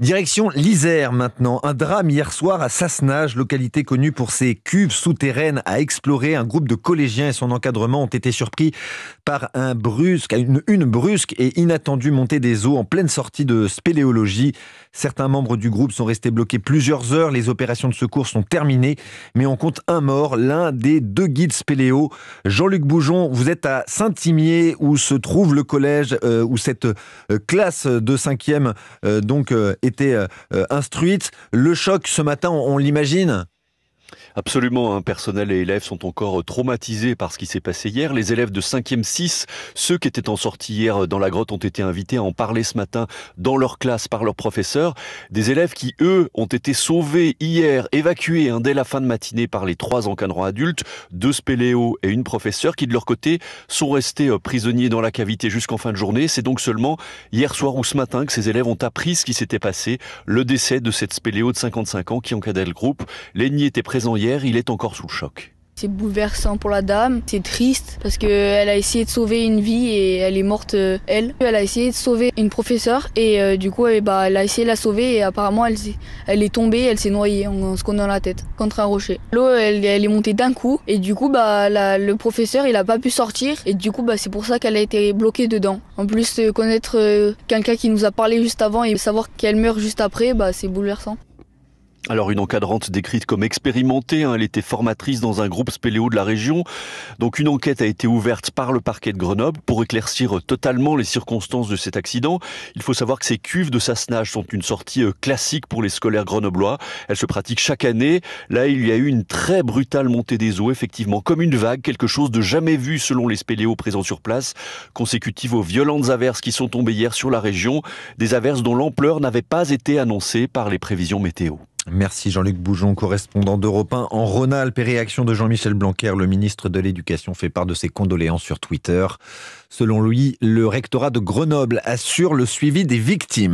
Direction l'Isère maintenant. Un drame hier soir à Sassenage, localité connue pour ses cuves souterraines à explorer. Un groupe de collégiens et son encadrement ont été surpris par une, brusque et inattendue montée des eaux en pleine sortie de spéléologie. Certains membres du groupe sont restés bloqués plusieurs heures. Les opérations de secours sont terminées, mais on compte un mort, l'un des deux guides spéléo. Jean-Luc Boujon, vous êtes à Saint-Imier où se trouve le collège, euh, où cette euh, classe de 5e euh, donc était euh, euh, instruite. Le choc ce matin, on l'imagine Absolument, un personnel et élèves sont encore traumatisés par ce qui s'est passé hier. Les élèves de 5e 6, ceux qui étaient en sortie hier dans la grotte, ont été invités à en parler ce matin dans leur classe par leur professeur. Des élèves qui, eux, ont été sauvés hier, évacués hein, dès la fin de matinée par les trois encadrants adultes, deux spéléos et une professeure qui, de leur côté, sont restés euh, prisonniers dans la cavité jusqu'en fin de journée. C'est donc seulement hier soir ou ce matin que ces élèves ont appris ce qui s'était passé, le décès de cette spéléo de 55 ans qui encadrait le groupe. était présent hier hier, il est encore sous choc. C'est bouleversant pour la dame, c'est triste parce qu'elle a essayé de sauver une vie et elle est morte, euh, elle. Elle a essayé de sauver une professeure et euh, du coup, bah, elle a essayé de la sauver et apparemment, elle, est tombée, elle s'est noyée en, se cognant la tête contre un rocher. L'eau, elle, est montée d'un coup et du coup, bah, le professeur, il n'a pas pu sortir et du coup, bah, c'est pour ça qu'elle a été bloquée dedans. En plus, euh, connaître quelqu'un qui nous a parlé juste avant et savoir qu'elle meurt juste après, bah, c'est bouleversant. Alors une encadrante décrite comme expérimentée, hein, elle était formatrice dans un groupe spéléo de la région. Donc une enquête a été ouverte par le parquet de Grenoble pour éclaircir totalement les circonstances de cet accident. Il faut savoir que ces cuves de sassenage sont une sortie euh, classique pour les scolaires grenoblois. Elles se pratiquent chaque année. Là, il y a eu une très brutale montée des eaux, effectivement, comme une vague, quelque chose de jamais vu selon les spéléos présents sur place, consécutive aux violentes averses qui sont tombées hier sur la région, des averses dont l'ampleur n'avait pas été annoncée par les prévisions météo. Merci Jean-Luc Boujon, correspondant d'Europe 1 en Rhône-Alpes. réaction de Jean-Michel Blanquer, le ministre de l'Éducation, fait part de ses condoléances sur Twitter. Selon lui, le rectorat de Grenoble assure le suivi des victimes.